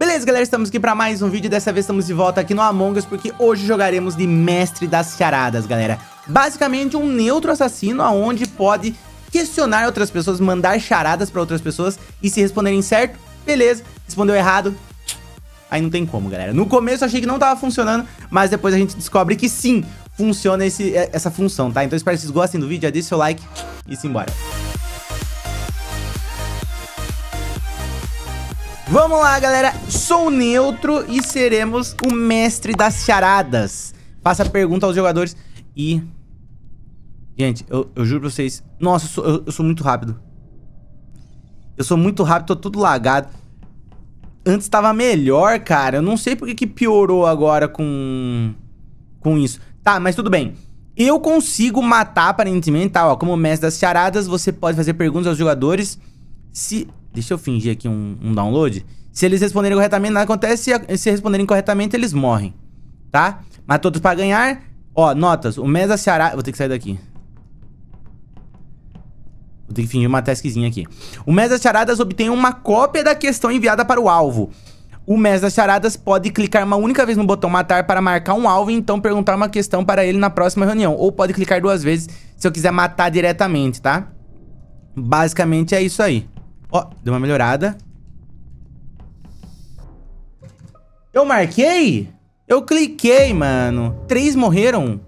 Beleza, galera, estamos aqui para mais um vídeo. Dessa vez estamos de volta aqui no Among Us, porque hoje jogaremos de Mestre das Charadas, galera. Basicamente, um neutro assassino, aonde pode questionar outras pessoas, mandar charadas para outras pessoas e se responderem certo, beleza. Respondeu errado, aí não tem como, galera. No começo eu achei que não tava funcionando, mas depois a gente descobre que sim, funciona esse, essa função, tá? Então espero que vocês gostem do vídeo, já deixe seu like e simbora. Vamos lá, galera. Sou neutro e seremos o mestre das charadas. Faça pergunta aos jogadores e... Gente, eu, eu juro pra vocês... Nossa, eu sou, eu, eu sou, muito rápido. Eu sou muito rápido, tô tudo lagado. Antes tava melhor, cara. Eu não sei porque que piorou agora com... Com isso. Tá, mas tudo bem. Eu consigo matar, aparentemente, tá? Ó, como mestre das charadas, você pode fazer perguntas aos jogadores... Se. Deixa eu fingir aqui um, um download. Se eles responderem corretamente, nada acontece. Se, responderem corretamente, eles morrem. Tá? Mas todos pra ganhar. Ó, notas. O Mesa Ceará. Vou ter que sair daqui. Vou ter que fingir uma taskzinha aqui. O Mesa Charadas obtém uma cópia da questão enviada para o alvo. O Mesa Charadas pode clicar uma única vez no botão matar para marcar um alvo e então perguntar uma questão para ele na próxima reunião. Ou pode clicar duas vezes se eu quiser matar diretamente, tá? Basicamente é isso aí. Ó, deu uma melhorada. Eu marquei? Eu cliquei, mano. Três morreram.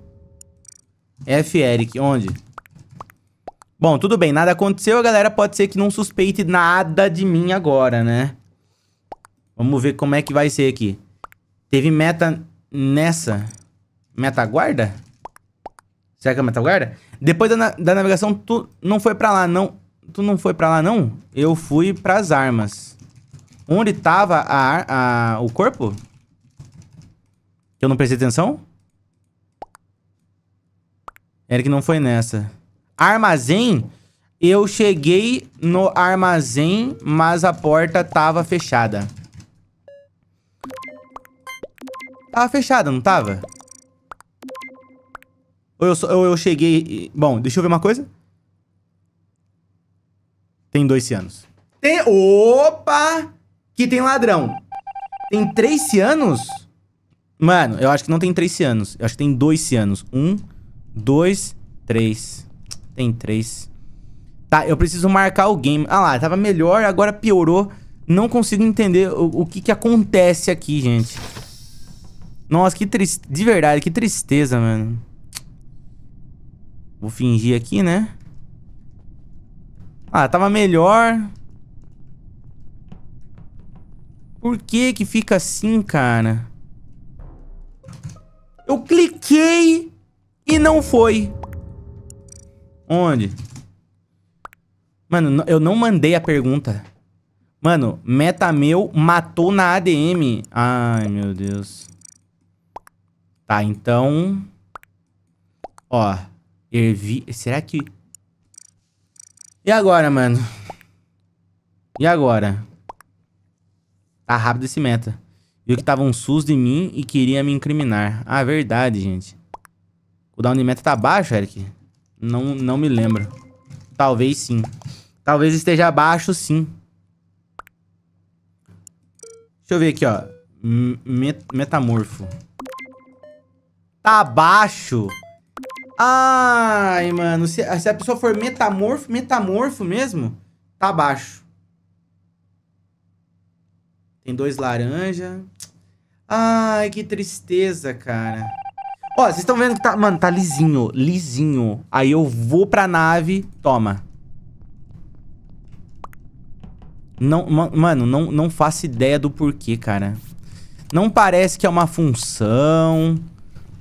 F, Eric, onde? Bom, tudo bem, nada aconteceu. A galera pode ser que não suspeite nada de mim agora, né? Vamos ver como é que vai ser aqui. Teve meta nessa. Meta guarda? Será que é meta guarda? Depois da, na da navegação, tu não foi pra lá, não tu não foi para lá, não? Eu fui para as armas. Onde tava a, a, o corpo? Eu não prestei atenção? Era que não foi nessa. Armazém? Eu cheguei no armazém, mas a porta tava fechada. Tava fechada, não tava? Ou eu, ou eu cheguei... Bom, deixa eu ver uma coisa. Tem dois cianos. Tem. Opa! Que tem ladrão. Tem três cianos? Mano, eu acho que não tem três cianos. Eu acho que tem dois cianos. Um, dois, três. Tem três. Tá, eu preciso marcar o game. Ah lá, tava melhor, agora piorou. Não consigo entender o, o que que acontece aqui, gente. Nossa, que triste. De verdade, que tristeza, mano. Vou fingir aqui, né? Ah, tava melhor. Por que que fica assim, cara? Eu cliquei e não foi. Onde? Mano, eu não mandei a pergunta. Mano, meta meu matou na ADM. Ai, meu Deus. Tá, então... Ó, ervi... Será que... E agora, mano? E agora? Tá rápido esse meta. Viu que tava um SUS de mim e queria me incriminar. Ah, é verdade, gente. O down de meta tá baixo, Eric? Não, não me lembro. Talvez sim. Talvez esteja abaixo, sim. Deixa eu ver aqui, ó. Met metamorfo. Tá baixo! Ai, mano, se, se a pessoa for metamorfo, metamorfo mesmo, tá baixo. Tem dois laranja. Ai, que tristeza, cara. Ó, vocês estão vendo que tá... Mano, tá lisinho, lisinho. Aí eu vou pra nave, toma. Não, mano, não, não faço ideia do porquê, cara. Não parece que é uma função.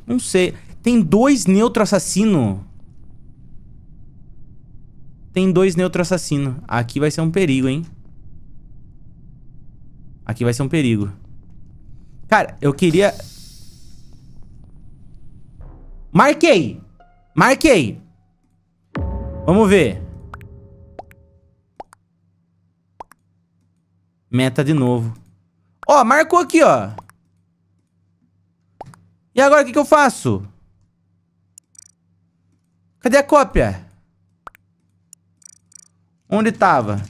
Não sei. Tem dois neutro assassino. Tem dois neutro assassino. Aqui vai ser um perigo, hein? Aqui vai ser um perigo. Cara, eu queria... Marquei! Marquei! Vamos ver. Meta de novo. Ó, marcou aqui, ó. E agora o que, que eu faço? Cadê a cópia? Onde tava?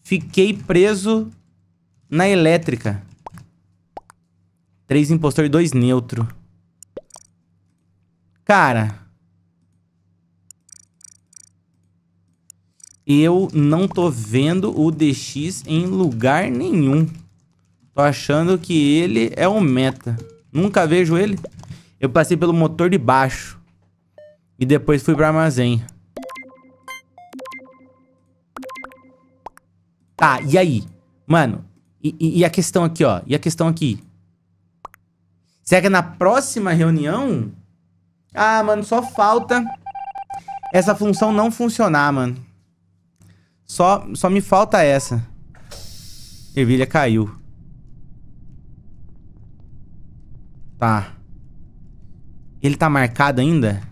Fiquei preso na elétrica. Três impostor e dois neutro. Cara. Eu não tô vendo o DX em lugar nenhum. Tô achando que ele é um meta. Nunca vejo ele. Eu passei pelo motor de baixo. E depois fui para armazém. Tá, e aí? Mano, e, e, e a questão aqui, ó. E a questão aqui. Será que é na próxima reunião... Ah, mano, só falta essa função não funcionar, mano. Só, só me falta essa. Ervilha caiu. Tá. Ele tá marcado ainda?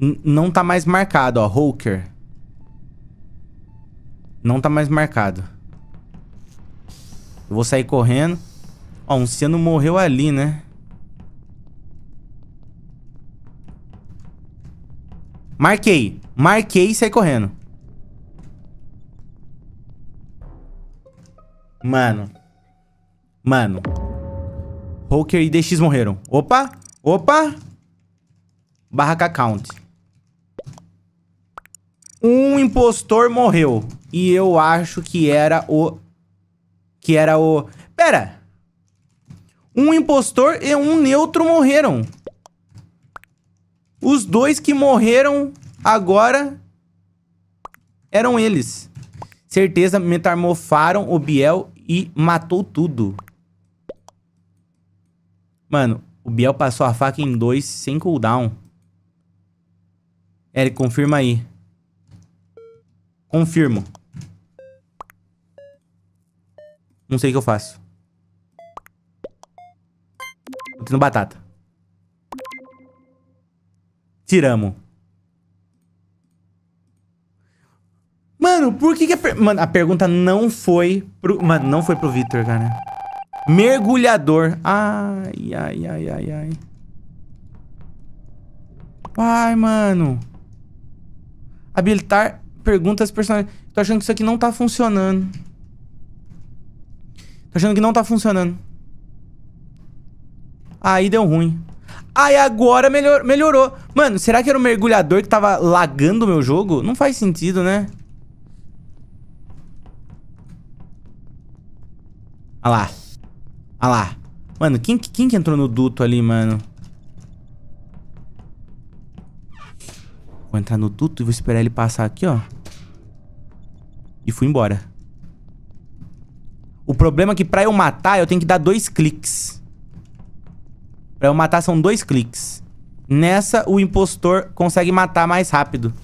não tá mais marcado, ó. Hulker. Não tá mais marcado. Eu vou sair correndo. Ó, um ciano morreu ali, né? Marquei. Marquei e saí correndo. Mano. Mano. Hulker e DX morreram. Opa! Opa! Barraca Count. Um impostor morreu. E eu acho que era o. Que era o. Pera! Um impostor e um neutro morreram. Os dois que morreram agora eram eles. Certeza, metamorfaram o Biel e matou tudo. Mano, o Biel passou a faca em dois sem cooldown. É, ele confirma aí. Confirmo. Não sei o que eu faço. Tô tendo batata. Tiramos. Mano, por que, que a, per... Mano, a pergunta não foi pro... Mano, não foi pro Victor, cara. Mergulhador. Ai, ai, ai, ai, ai. Ai, mano. Habilitar pergunta as personagens. Tô achando que isso aqui não tá funcionando. Tô achando que não tá funcionando. Aí deu ruim. Aí agora melhor, melhorou. Mano, será que era o mergulhador que tava lagando o meu jogo? Não faz sentido, né? Olha lá. Olha lá. Mano, quem, quem que entrou no duto ali, mano? Vou entrar no duto e vou esperar ele passar aqui, ó. E fui embora. O problema é que pra eu matar, eu tenho que dar dois cliques. Pra eu matar, são dois cliques. Nessa, o impostor consegue matar mais rápido.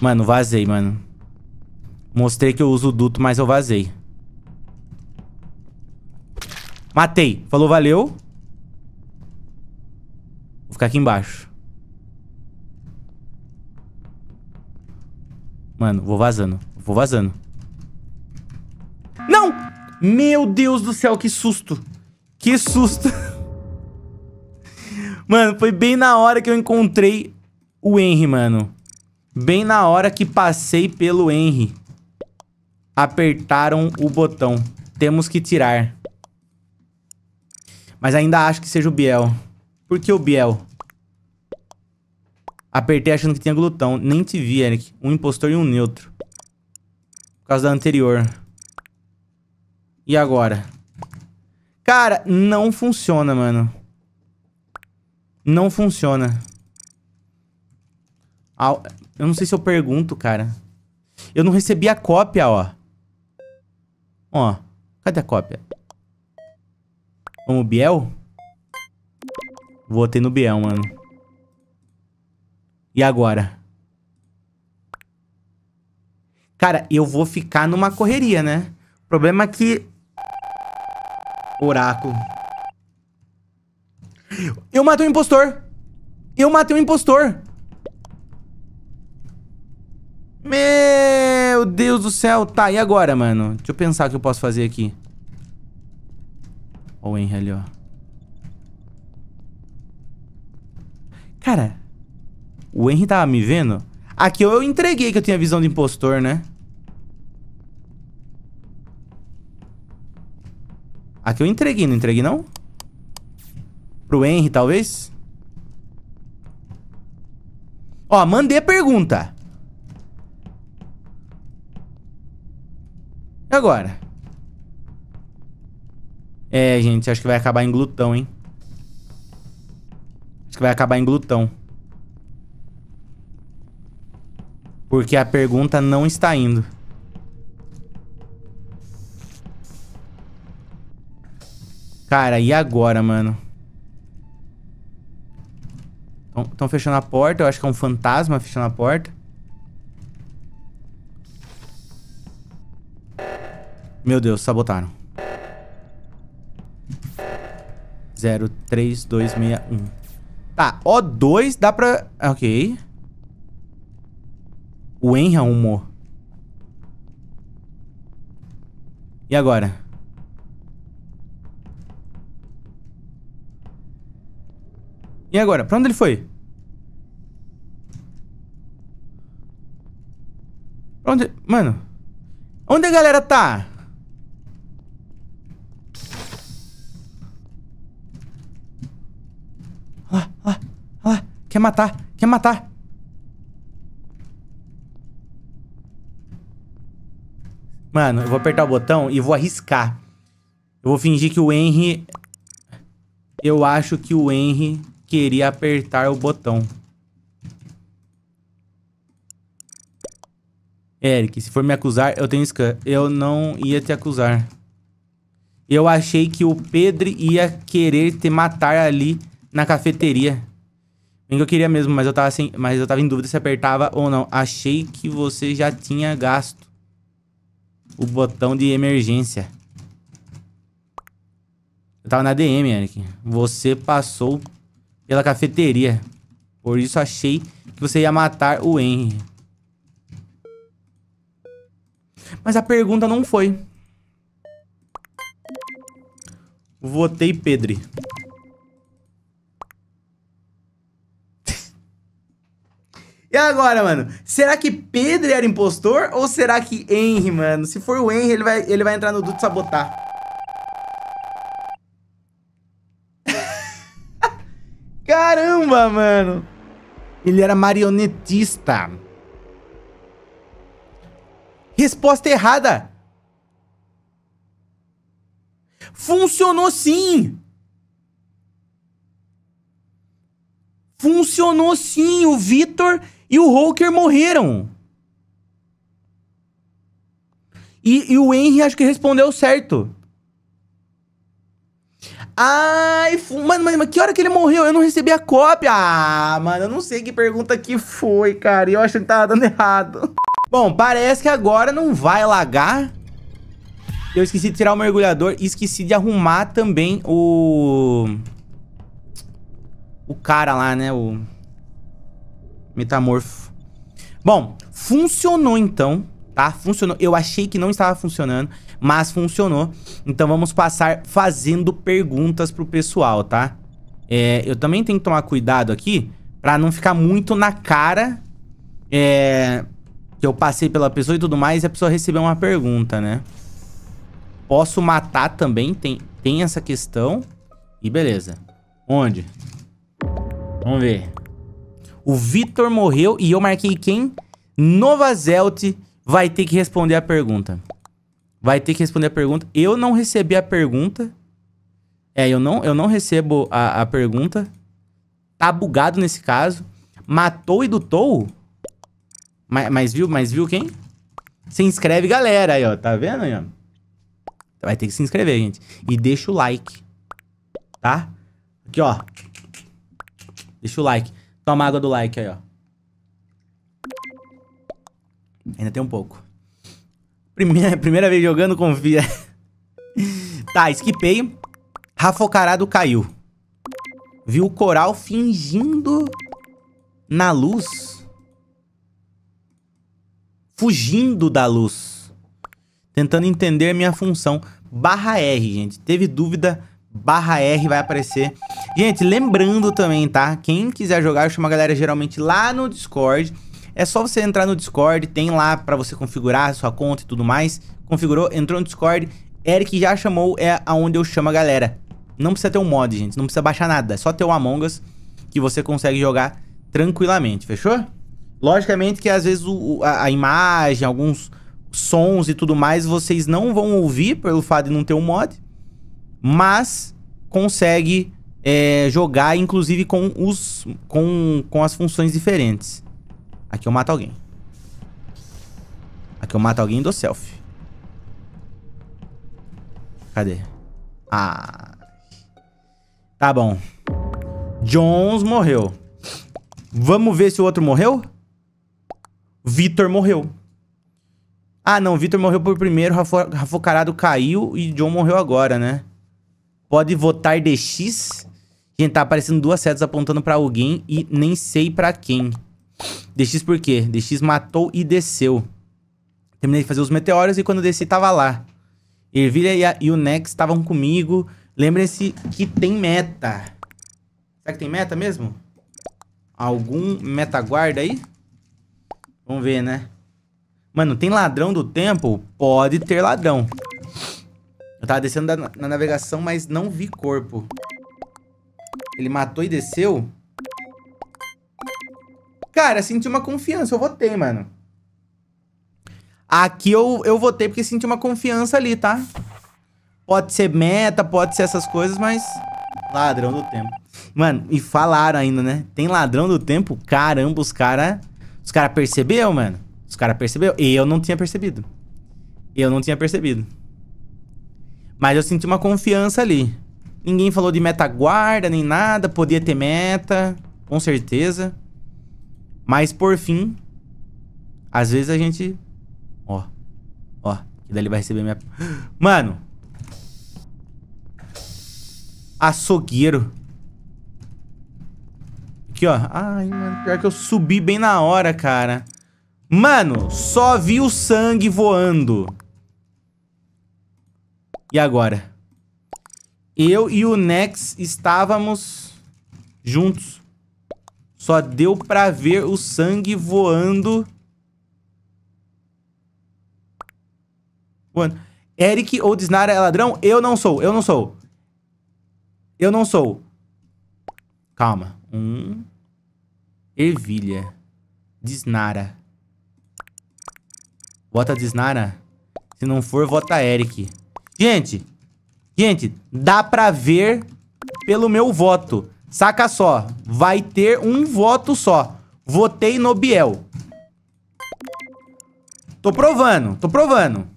Mano, vazei, mano. Mostrei que eu uso o duto, mas eu vazei. Matei. Falou, valeu. Vou ficar aqui embaixo. Mano, vou vazando. Vou vazando. Não! Meu Deus do céu, que susto. Que susto. mano, foi bem na hora que eu encontrei o Henry, mano. Bem na hora que passei pelo Henry. Apertaram o botão. Temos que tirar. Mas ainda acho que seja o Biel. Por que o Biel? Apertei achando que tinha glutão. Nem te vi, Eric. Um impostor e um neutro. Por causa da anterior. E agora? Cara, não funciona, mano. Não funciona. Eu não sei se eu pergunto, cara. Eu não recebi a cópia, ó. Ó. Cadê a cópia? Vamos, Biel? Votei no Biel, mano. E agora? Cara, eu vou ficar numa correria, né? O problema é que... Oráculo. Eu matei um impostor. Eu matei um impostor. Meu Deus do céu. Tá, e agora, mano? Deixa eu pensar o que eu posso fazer aqui. Olha o Henry ali, ó. Cara, o Henry tava me vendo? Aqui eu entreguei que eu tinha visão de impostor, né? Aqui eu entreguei, não entreguei não? Pro Henry, talvez? Ó, mandei a pergunta. E agora? É, gente, acho que vai acabar em glutão, hein? Acho que vai acabar em glutão. Porque a pergunta não está indo. Cara, e agora, mano? Estão fechando a porta. Eu acho que é um fantasma fechando a porta. Meu Deus, sabotaram. 03261. Tá, O2 dá pra... Ok. O Enra humor. E agora? E agora? Pra onde ele foi? Pra onde... Mano... Onde a galera tá? Olha lá, olha lá, olha lá. Quer matar, quer matar. Mano, eu vou apertar o botão e vou arriscar. Eu vou fingir que o Henry... Eu acho que o Henry queria apertar o botão. Eric, se for me acusar, eu tenho scan. Eu não ia te acusar. Eu achei que o Pedro ia querer te matar ali na cafeteria. Bem que eu queria mesmo, mas eu tava sem, mas eu tava em dúvida se apertava ou não. Achei que você já tinha gasto o botão de emergência. Eu tava na DM, Eric. Você passou pela cafeteria. Por isso achei que você ia matar o Henry. Mas a pergunta não foi. Votei Pedro. agora, mano. Será que Pedro era impostor ou será que Henry, mano? Se for o Henry, ele vai, ele vai entrar no duto sabotar. Caramba, mano. Ele era marionetista. Resposta errada. Funcionou sim. Funcionou sim, o Vitor e o Holker morreram. E, e, o Henry acho que respondeu certo. Ai, mano, mas, mas que hora que ele morreu? Eu não recebi a cópia. Ah, mano, eu não sei que pergunta que foi, cara. Eu acho que tava dando errado. Bom, parece que agora não vai lagar. Eu esqueci de tirar o mergulhador e esqueci de arrumar também o o cara lá, né? O metamorfo. Bom, funcionou então, tá? Funcionou. Eu achei que não estava funcionando, mas funcionou. Então vamos passar fazendo perguntas pro pessoal, tá? É, eu também tenho que tomar cuidado aqui pra não ficar muito na cara é, que eu passei pela pessoa e tudo mais e a pessoa receber uma pergunta, né? Posso matar também, tem, tem essa questão. E beleza. Onde? Vamos ver. O Vitor morreu e eu marquei quem? Nova Zelt vai ter que responder a pergunta. Vai ter que responder a pergunta. Eu não recebi a pergunta. É, eu não, eu não recebo a, a pergunta. Tá bugado nesse caso. Matou e dutou? Mas, mas viu, mas viu quem? Se inscreve, galera, aí, ó. Tá vendo aí, ó? Vai ter que se inscrever, gente. E deixa o like. Tá? Aqui, ó. Deixa o like. Toma água do like aí, ó. Ainda tem um pouco. Primeira, primeira vez jogando, confia. tá, esquipei. Rafocarado caiu. Viu o coral fingindo na luz. Fugindo da luz. Tentando entender minha função. Barra R, gente. Teve dúvida, barra R vai aparecer Gente, lembrando também, tá? Quem quiser jogar, eu chamo a galera geralmente lá no Discord. É só você entrar no Discord, tem lá pra você configurar a sua conta e tudo mais. Configurou, entrou no Discord. Eric já chamou, é aonde eu chamo a galera. Não precisa ter um mod, gente. Não precisa baixar nada. É só ter o Among Us que você consegue jogar tranquilamente, fechou? Logicamente que às vezes o, a, a, imagem, alguns sons e tudo mais, vocês não vão ouvir pelo fato de não ter um mod, mas consegue é, jogar, inclusive, com, os, com, com as funções diferentes. Aqui eu mato alguém. Aqui eu mato alguém e dou selfie. Cadê? Ah. Tá bom. Jones morreu. Vamos ver se o outro morreu? Vitor morreu. Ah, não. Vitor morreu por primeiro. Rafa, Rafa Carado caiu e John morreu agora, né? Pode votar DX? Gente, tá aparecendo duas setas apontando pra alguém e nem sei pra quem. DX por quê? DX matou e desceu. Terminei de fazer os meteoros e quando desci tava lá. Ervilha e, a, e o Nex estavam comigo. Lembrem-se que tem meta. Será que tem meta mesmo? Algum meta guarda aí? Vamos ver, né? Mano, tem ladrão do tempo? Pode ter ladrão. Eu tava descendo da, na navegação, mas não vi corpo. Ele matou e desceu? Cara, senti uma confiança. Eu votei, mano. Aqui eu, eu votei porque senti uma confiança ali, tá? Pode ser meta, pode ser essas coisas, mas... Ladrão do tempo. Mano, e falaram ainda, né? Tem ladrão do tempo? Caramba, os cara... Os cara percebeu, mano? Os cara percebeu? E eu não tinha percebido. Eu não tinha percebido. Mas eu senti uma confiança ali. Ninguém falou de meta guarda, nem nada. Podia ter meta, com certeza. Mas, por fim, às vezes a gente... Ó, ó, que daí ele vai receber minha... Mano! Açougueiro. Aqui, ó. Ai, mano, pior que eu subi bem na hora, cara. Mano, só vi o sangue voando. E agora? Eu e o Nex estávamos juntos. Só deu pra ver o sangue voando. Voando. Eric ou Disnara é ladrão? Eu não sou, eu não sou. Eu não sou. Calma. Um. Ervilha. Disnara. Vota Disnara? Se não for, vota Eric. Gente, Gente, dá pra ver pelo meu voto. Saca só, vai ter um voto só. Votei no Biel. Tô provando, tô provando.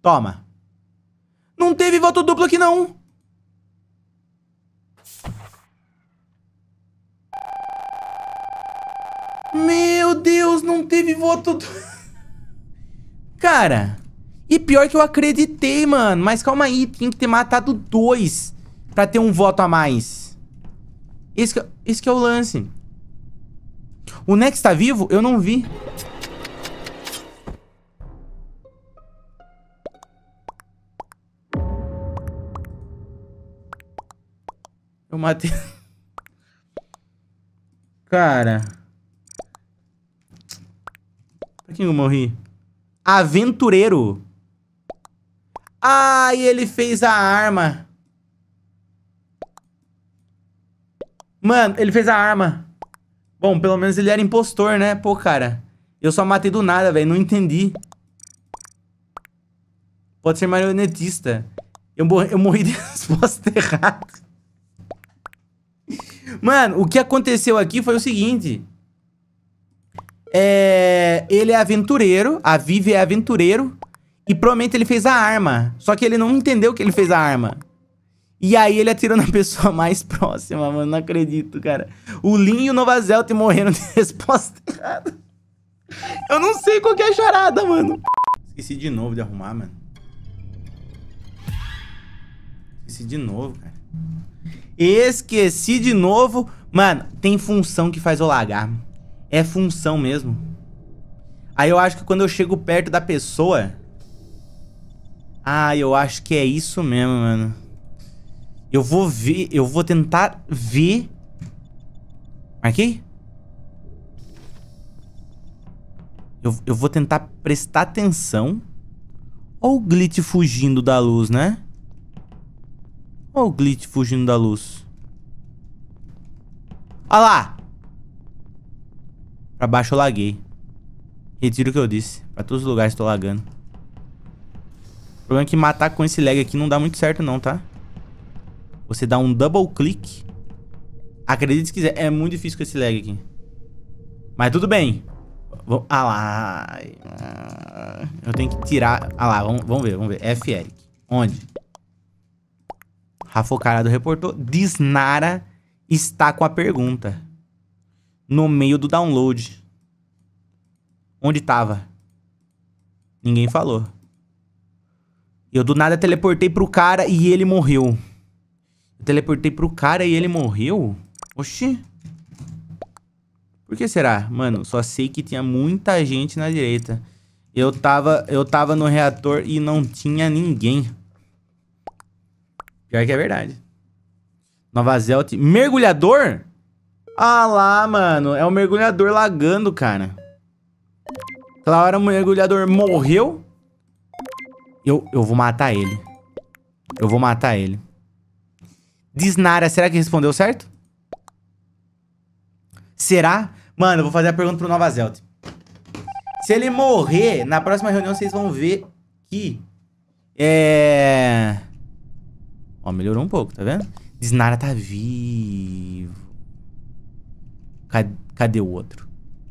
Toma. Não teve voto duplo aqui, não. Meu Deus, não teve voto... Cara... E pior que eu acreditei, mano. Mas calma aí, tem que ter matado dois pra ter um voto a mais. Esse que, é, esse que é o lance. O Nex tá vivo? Eu não vi. Eu matei... Cara... Pra quem eu morri? Aventureiro. Ah, e ele fez a arma. Mano, ele fez a arma. Bom, pelo menos ele era impostor, né? Pô, cara. Eu só matei do nada, velho. Não entendi. Pode ser marionetista. Eu, mor eu morri de resposta errada. Mano, o que aconteceu aqui foi o seguinte. É... Ele é aventureiro. A Vivi é aventureiro. E provavelmente ele fez a arma. Só que ele não entendeu que ele fez a arma. E aí ele atirou na pessoa mais próxima, mano. Não acredito, cara. O Lin e o Novazelt morreram de resposta errada. Eu não sei qual que é a charada, mano. Esqueci de novo de arrumar, mano. Esqueci de novo, cara. Esqueci de novo. Mano, tem função que faz eu lagar. É função mesmo. Aí eu acho que quando eu chego perto da pessoa... Ah, eu acho que é isso mesmo, mano. Eu vou ver, eu vou tentar ver. Marquei? Eu, eu vou tentar prestar atenção. Olha o glitch fugindo da luz, né? Olha o glitch fugindo da luz. Olha lá! Pra baixo eu laguei. Retiro o que eu disse. Pra todos os lugares tô lagando problema é que matar com esse lag aqui não dá muito certo não, tá? Você dá um double click. Acredite se quiser, é muito difícil com esse lag aqui. Mas tudo bem. Vamos... Ah lá. Eu tenho que tirar... Ah lá, vamos, ver, vamos ver. F Eric. Onde? Rafa Carado reportou. Disnara está com a pergunta. No meio do download. Onde estava? Ninguém falou. Eu do nada teleportei pro cara e ele morreu. Eu teleportei pro cara e ele morreu? Oxi. Por que será? Mano, só sei que tinha muita gente na direita. Eu tava, eu tava no reator e não tinha ninguém. Pior que é verdade. Nova Zelt. Mergulhador? Ah lá, mano. É o mergulhador lagando, cara. Claro, o mergulhador morreu. Eu, eu vou matar ele. Eu vou matar ele. Disnara, será que respondeu certo? Será? Mano, eu vou fazer a pergunta pro Nova Zelda. Se ele morrer, na próxima reunião vocês vão ver que... É... Ó, melhorou um pouco, tá vendo? Disnara tá vivo. Cadê, cadê o outro?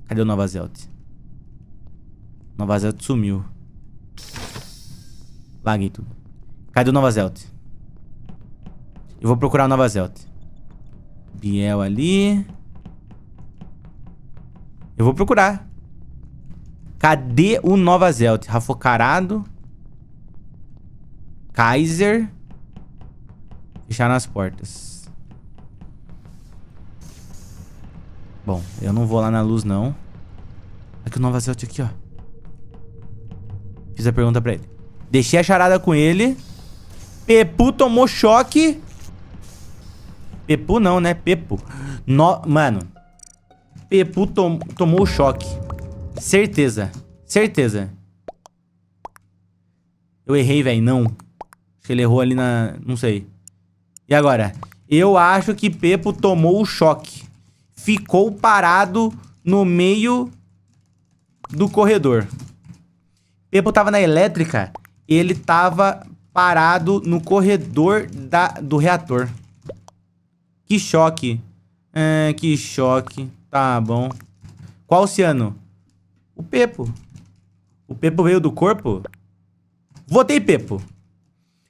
Cadê o Nova Zelda? Nova Zelda sumiu. Laguei tudo. Cadê o Nova Zelt? Eu vou procurar o Nova Zelt. Biel ali. Eu vou procurar. Cadê o Nova Zelt? Rafocarado. Kaiser. Fecharam as portas. Bom, eu não vou lá na luz, não. Aqui o Nova Zelt aqui, ó. Fiz a pergunta pra ele. Deixei a charada com ele. Pepu tomou choque. Pepu não, né? Pepu. No... Mano. Pepu tom... tomou choque. Certeza. Certeza. Eu errei, velho. Não. Acho que ele errou ali na... Não sei. E agora? Eu acho que Pepo tomou o choque. Ficou parado no meio do corredor. Pepo tava na elétrica ele tava parado no corredor da, do reator. Que choque. É, que choque. Tá bom. Qual oceano? O Pepo. O Pepo veio do corpo? Votei Pepo.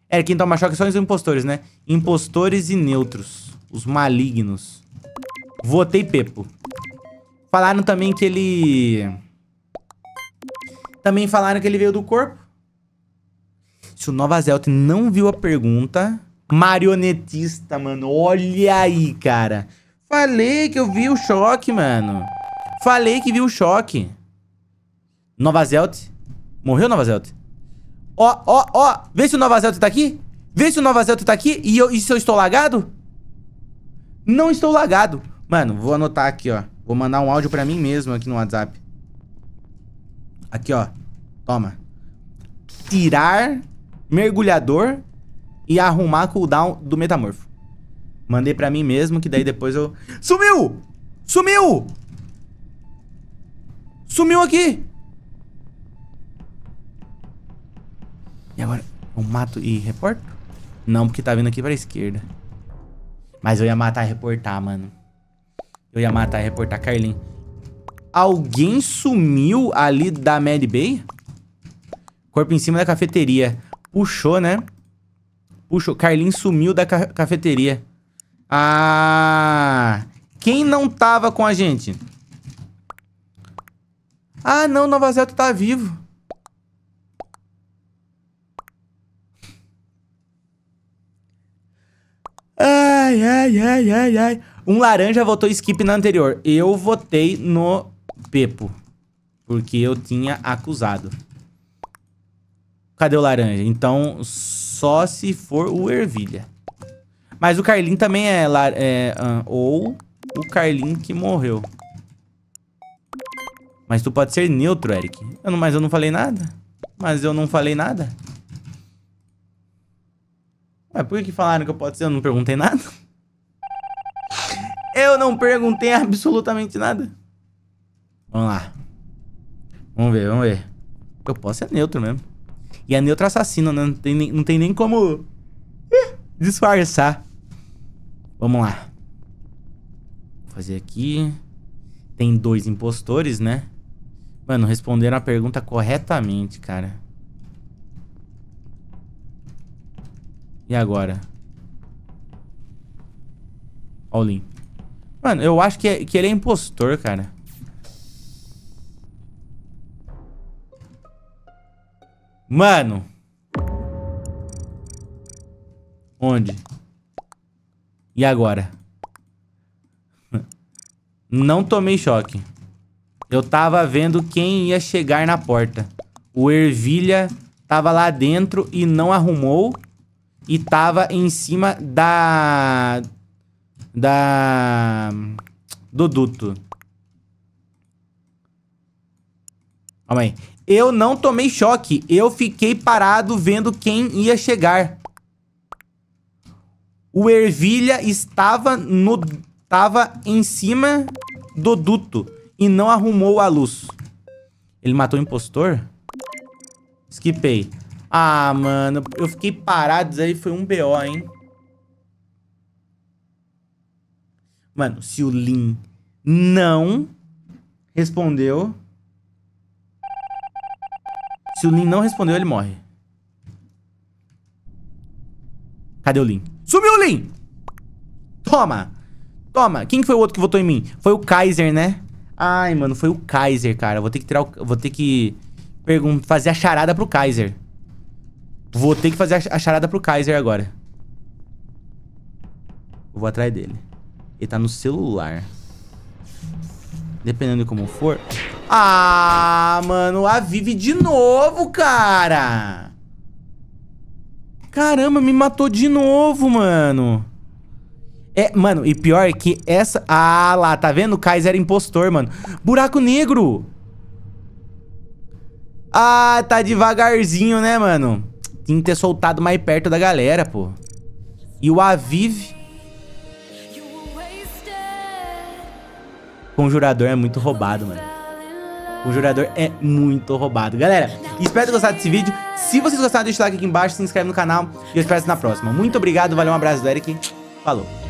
É, quem toma choque são os impostores, né? Impostores e neutros. Os malignos. Votei Pepo. Falaram também que ele... Também falaram que ele veio do corpo. Se o Nova Zelta não viu a pergunta, marionetista, mano. Olha aí, cara. Falei que eu vi o choque, mano. Falei que vi o choque. Nova Zelt. Morreu Nova Zelt? Ó, ó, ó. Vê se o Nova Zelt tá aqui. Vê se o Nova Zelt tá aqui. E, eu, e se eu estou lagado? Não estou lagado. Mano, vou anotar aqui, ó. Vou mandar um áudio pra mim mesmo aqui no WhatsApp. Aqui, ó. Toma. Tirar mergulhador e arrumar cooldown do metamorfo. Mandei pra mim mesmo, que daí depois eu... Sumiu! Sumiu! Sumiu aqui! E agora? Eu mato e reporto? Não, porque tá vindo aqui pra esquerda. Mas eu ia matar e reportar, mano. Eu ia matar e reportar, Carlin. Alguém sumiu ali da Mad Bay? Corpo em cima da cafeteria. Puxou, né? Puxou. Carlinhos sumiu da ca cafeteria. Ah! Quem não tava com a gente? Ah, não, Nova Zelta tá vivo. Ai, ai, ai, ai, ai. Um laranja votou skip na anterior. Eu votei no Pepo. Porque eu tinha acusado. Cadê o laranja? Então, só se for o ervilha. Mas o Carlin também é, é uh, ou o Carlin que morreu. Mas tu pode ser neutro, Eric. Eu não, mas eu não falei nada. Mas eu não falei nada. Mas por que, que falaram que eu posso ser? Eu não perguntei nada. Eu não perguntei absolutamente nada. Vamos lá. Vamos ver, vamos ver. Eu posso ser neutro mesmo. E é neutro assassino, né? Não tem, nem, não tem nem como eh, disfarçar. Vamos lá. Vou fazer aqui. Tem dois impostores, né? Mano, responderam a pergunta corretamente, cara. E agora? All in. Mano, eu acho que, é, que ele é impostor, cara. Mano. Onde? E agora? Não tomei choque. Eu tava vendo quem ia chegar na porta. O Ervilha tava lá dentro e não arrumou. E tava em cima da... Da... Do duto. Calma aí. Eu não tomei choque. Eu fiquei parado vendo quem ia chegar. O ervilha estava no... Estava em cima do duto e não arrumou a luz. Ele matou o impostor? Skipei. Ah, mano, eu fiquei parado, isso aí foi um BO, hein? Mano, se o Lin não respondeu... Se o Lin não respondeu, ele morre. Cadê o Lin? Sumiu o Lin! Toma! Toma! Quem foi o outro que votou em mim? Foi o Kaiser, né? Ai, mano, foi o Kaiser, cara. Vou ter que tirar o... Vou ter que fazer a charada pro Kaiser. Vou ter que fazer a charada pro Kaiser agora. Eu vou atrás dele. Ele tá no celular dependendo de como for. Ah, mano, a Vivi de novo, cara! Caramba, me matou de novo, mano. É, mano, e pior é que essa... Ah, lá, tá vendo? O Kaiser era impostor, mano. Buraco negro! Ah, tá devagarzinho, né, mano? Tinha que ter soltado mais perto da galera, pô. E o Aviv... Conjurador é muito roubado, mano. Conjurador é muito roubado. Galera, espero ter gostado desse vídeo. Se vocês gostaram, deixa o like aqui embaixo, se inscreve no canal. E eu espero vocês na próxima. Muito obrigado, valeu, um abraço do Eric. Falou.